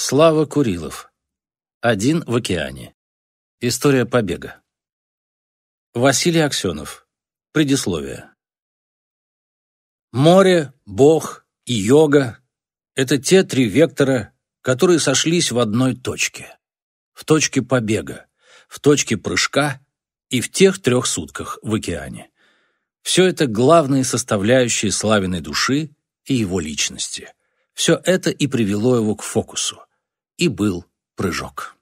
Слава Курилов. Один в океане. История побега. Василий Аксенов. Предисловие. Море, Бог и йога — это те три вектора, которые сошлись в одной точке. В точке побега, в точке прыжка и в тех трех сутках в океане. Все это главные составляющие Славиной души и его личности. Все это и привело его к фокусу и был прыжок.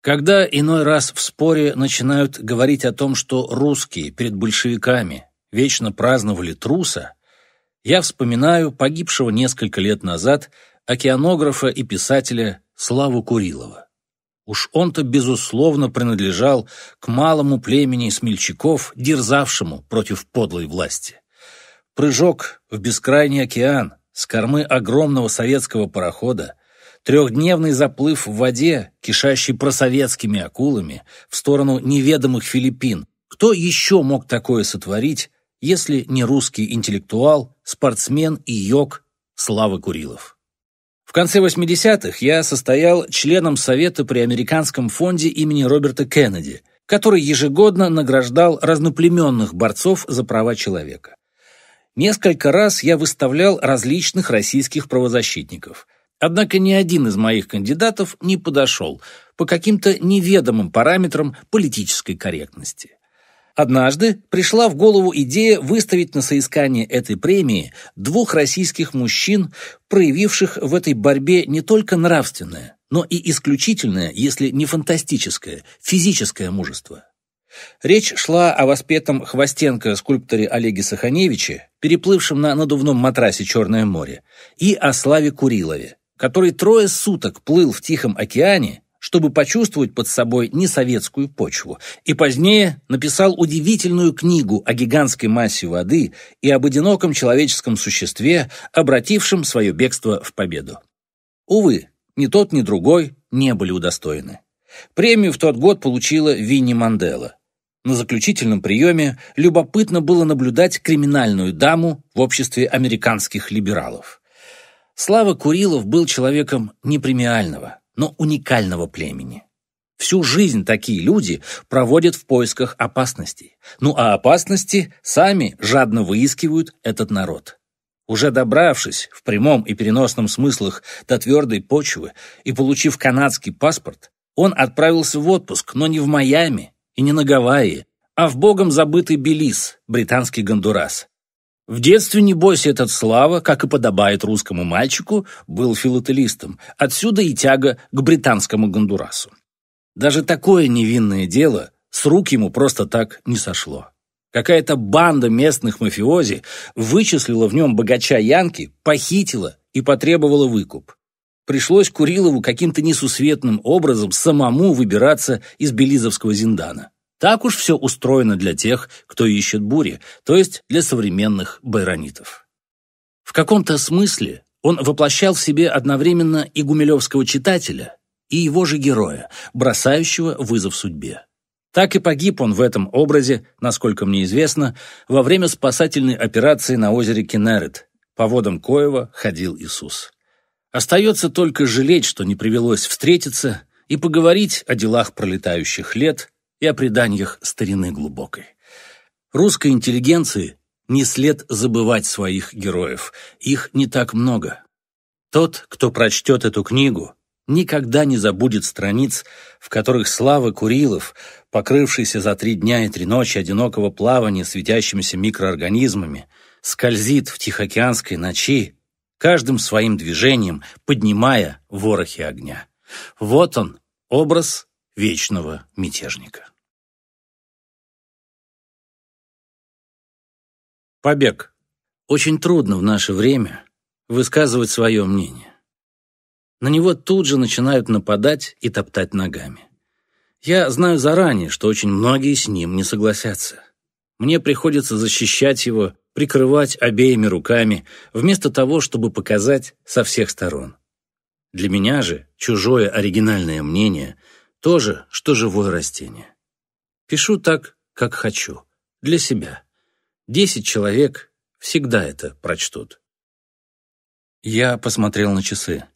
Когда иной раз в споре начинают говорить о том, что русские перед большевиками вечно праздновали труса, я вспоминаю погибшего несколько лет назад океанографа и писателя Славу Курилова. Уж он-то, безусловно, принадлежал к малому племени смельчаков, дерзавшему против подлой власти. Прыжок в бескрайний океан с кормы огромного советского парохода – Трехдневный заплыв в воде, кишащий просоветскими акулами, в сторону неведомых Филиппин. Кто еще мог такое сотворить, если не русский интеллектуал, спортсмен и йог Слава Курилов? В конце 80-х я состоял членом Совета при Американском фонде имени Роберта Кеннеди, который ежегодно награждал разноплеменных борцов за права человека. Несколько раз я выставлял различных российских правозащитников. Однако ни один из моих кандидатов не подошел по каким-то неведомым параметрам политической корректности. Однажды пришла в голову идея выставить на соискание этой премии двух российских мужчин, проявивших в этой борьбе не только нравственное, но и исключительное, если не фантастическое, физическое мужество. Речь шла о воспетом Хвостенко скульпторе Олеге Саханевиче, переплывшем на надувном матрасе Черное море, и о Славе Курилове, который трое суток плыл в Тихом океане, чтобы почувствовать под собой несоветскую почву, и позднее написал удивительную книгу о гигантской массе воды и об одиноком человеческом существе, обратившем свое бегство в победу. Увы, ни тот, ни другой не были удостоены. Премию в тот год получила Винни Мандела. На заключительном приеме любопытно было наблюдать криминальную даму в обществе американских либералов. Слава Курилов был человеком непремиального, но уникального племени. Всю жизнь такие люди проводят в поисках опасностей. Ну а опасности сами жадно выискивают этот народ. Уже добравшись в прямом и переносном смыслах до твердой почвы и получив канадский паспорт, он отправился в отпуск, но не в Майами и не на Гавайи, а в богом забытый Белиз, британский Гондурас, в детстве, небось, этот Слава, как и подобает русскому мальчику, был филателистом. Отсюда и тяга к британскому гондурасу. Даже такое невинное дело с рук ему просто так не сошло. Какая-то банда местных мафиози вычислила в нем богача Янки, похитила и потребовала выкуп. Пришлось Курилову каким-то несусветным образом самому выбираться из Белизовского Зиндана. Так уж все устроено для тех, кто ищет бури, то есть для современных байронитов. В каком-то смысле он воплощал в себе одновременно и гумилевского читателя, и его же героя, бросающего вызов судьбе. Так и погиб он в этом образе, насколько мне известно, во время спасательной операции на озере Кенерет. По водам Коева ходил Иисус. Остается только жалеть, что не привелось встретиться и поговорить о делах пролетающих лет, и о преданиях старины глубокой. Русской интеллигенции не след забывать своих героев, их не так много. Тот, кто прочтет эту книгу, никогда не забудет страниц, в которых слава Курилов, покрывшийся за три дня и три ночи одинокого плавания светящимися микроорганизмами, скользит в Тихоокеанской ночи, каждым своим движением поднимая ворохи огня. Вот он, образ вечного мятежника. Побег. Очень трудно в наше время высказывать свое мнение. На него тут же начинают нападать и топтать ногами. Я знаю заранее, что очень многие с ним не согласятся. Мне приходится защищать его, прикрывать обеими руками, вместо того, чтобы показать со всех сторон. Для меня же чужое оригинальное мнение – то же, что живое растение. Пишу так, как хочу, для себя. Десять человек всегда это прочтут. Я посмотрел на часы.